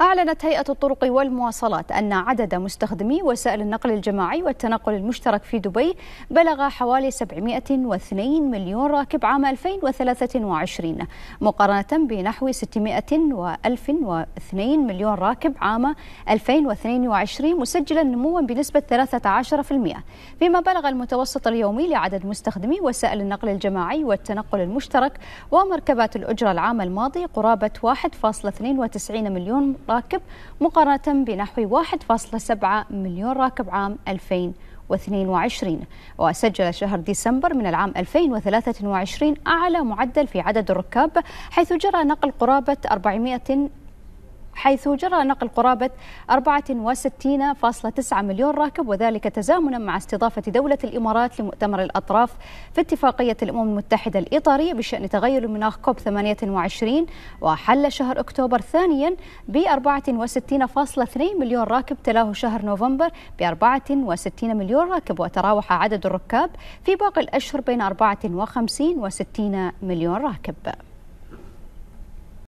أعلنت هيئة الطرق والمواصلات أن عدد مستخدمي وسائل النقل الجماعي والتنقل المشترك في دبي بلغ حوالي 702 مليون راكب عام 2023 مقارنة بنحو 600 و مليون راكب عام 2022 مسجلا نموا بنسبة 13% فيما بلغ المتوسط اليومي لعدد مستخدمي وسائل النقل الجماعي والتنقل المشترك ومركبات الأجرة العام الماضي قرابة 1.92 مليون راكب مقارنة بنحو 1.7 مليون راكب عام 2022 وسجل شهر ديسمبر من العام 2023 أعلى معدل في عدد الركاب حيث جرى نقل قرابة 400 حيث جرى نقل قرابة 64.9 مليون راكب وذلك تزامنا مع استضافة دولة الإمارات لمؤتمر الأطراف في اتفاقية الأمم المتحدة الإطارية بشأن تغير المناخ كوب 28 وحل شهر أكتوبر ثانيا ب 64.2 مليون راكب تلاه شهر نوفمبر ب 64 مليون راكب وتراوح عدد الركاب في باقي الأشهر بين 54 و 60 مليون راكب